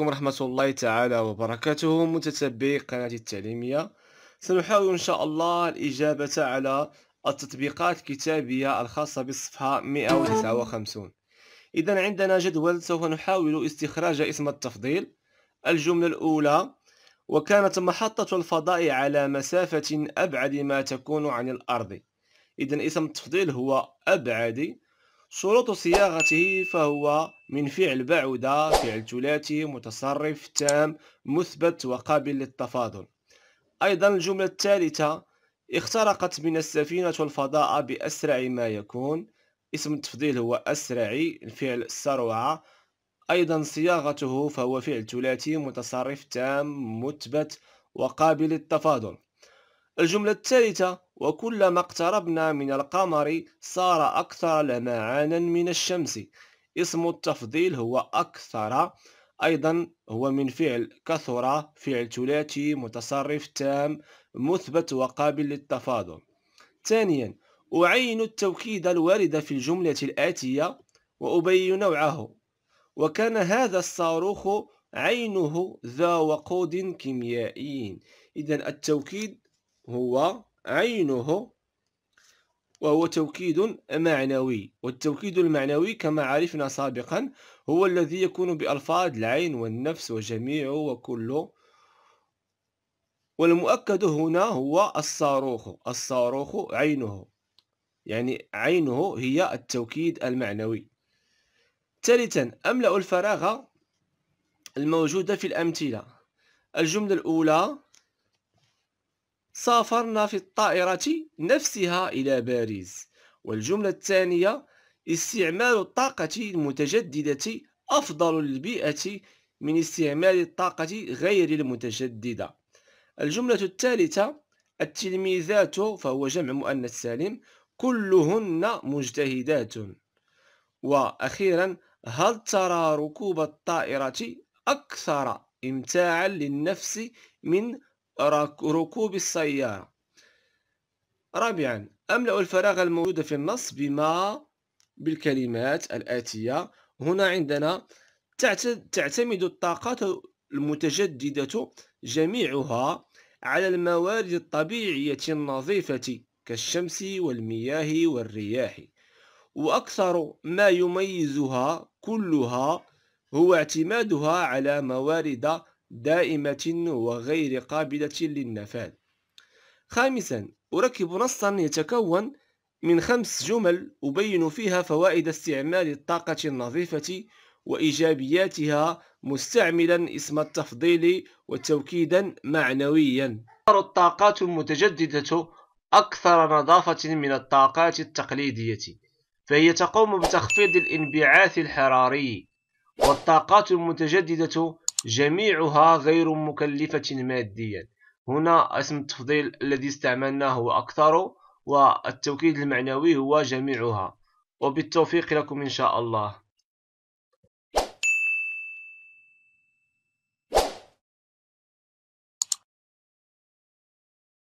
عليكم ورحمة الله تعالى وبركاته متتبعي قناتي التعليمية سنحاول إن شاء الله الإجابة على التطبيقات الكتابية الخاصة بالصفحة 159 إذا عندنا جدول سوف نحاول استخراج اسم التفضيل الجملة الأولى وكانت محطة الفضاء على مسافة أبعد ما تكون عن الأرض إذا اسم التفضيل هو أبعد شروط صياغته فهو من فعل بعد فعل ثلاثي متصرف تام مثبت وقابل للتفاضل أيضا الجملة الثالثة اخترقت من السفينة الفضاء بأسرع ما يكون اسم التفضيل هو أسرعي الفعل السروعة أيضا صياغته فهو فعل ثلاثي متصرف تام مثبت وقابل للتفاضل الجملة الثالثة وكلما اقتربنا من القمر صار أكثر لمعانا من الشمس اسم التفضيل هو أكثر أيضا هو من فعل كثر فعل ثلاثي متصرف تام مثبت وقابل للتفاضل ثانيا أعين التوكيد الوارد في الجملة الآتية وأبين نوعه وكان هذا الصاروخ عينه ذا وقود كيميائي إذا التوكيد هو عينه وهو توكيد معنوي والتوكيد المعنوي كما عرفنا سابقا هو الذي يكون بألفاظ العين والنفس وجميع وكله والمؤكد هنا هو الصاروخ الصاروخ عينه يعني عينه هي التوكيد المعنوي ثالثا أملأ الفراغ الموجود في الأمثلة الجملة الأولى سافرنا في الطائرة نفسها إلى باريس والجملة الثانية استعمال الطاقة المتجددة أفضل للبيئة من استعمال الطاقة غير المتجددة الجملة الثالثة التلميذات فهو جمع مؤنث سالم كلهن مجتهدات وأخيرا هل ترى ركوب الطائرة أكثر إمتاعا للنفس من ركوب السيارة رابعا أملأ الفراغ الموجود في النص بما بالكلمات الآتية هنا عندنا تعتمد الطاقات المتجددة جميعها على الموارد الطبيعية النظيفة كالشمس والمياه والرياح وأكثر ما يميزها كلها هو اعتمادها على موارد دائمة وغير قابلة للنفاذ خامسا أركب نصا يتكون من خمس جمل أبين فيها فوائد استعمال الطاقة النظيفة وإيجابياتها مستعملا اسم التفضيل وتوكيدا معنويا الطاقات المتجددة أكثر نظافة من الطاقات التقليدية فهي تقوم بتخفيض الانبعاث الحراري والطاقات المتجددة جميعها غير مكلفة ماديا هنا اسم التفضيل الذي استعملناه هو أكثر والتوكيد المعنوي هو جميعها وبالتوفيق لكم إن شاء الله